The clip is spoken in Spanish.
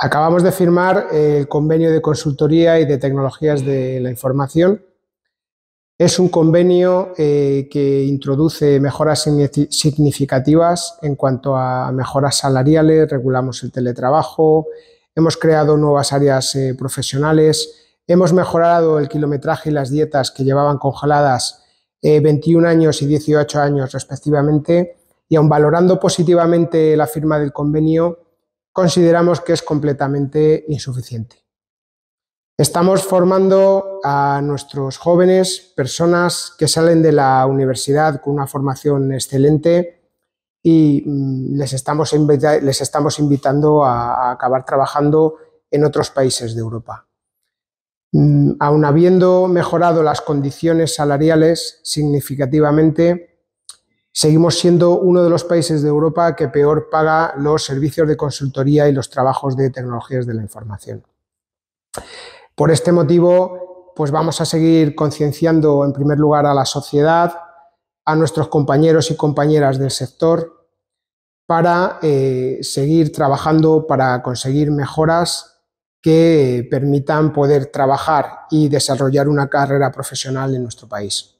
Acabamos de firmar el convenio de consultoría y de tecnologías de la información. Es un convenio eh, que introduce mejoras significativas en cuanto a mejoras salariales, regulamos el teletrabajo, hemos creado nuevas áreas eh, profesionales, hemos mejorado el kilometraje y las dietas que llevaban congeladas 21 eh, años y 18 años respectivamente, y aun valorando positivamente la firma del convenio, consideramos que es completamente insuficiente. Estamos formando a nuestros jóvenes, personas que salen de la universidad con una formación excelente y mm, les estamos, les estamos invitando a, a acabar trabajando en otros países de Europa. Mm, aun habiendo mejorado las condiciones salariales significativamente, Seguimos siendo uno de los países de Europa que peor paga los servicios de consultoría y los trabajos de tecnologías de la información. Por este motivo, pues vamos a seguir concienciando en primer lugar a la sociedad, a nuestros compañeros y compañeras del sector, para eh, seguir trabajando para conseguir mejoras que eh, permitan poder trabajar y desarrollar una carrera profesional en nuestro país.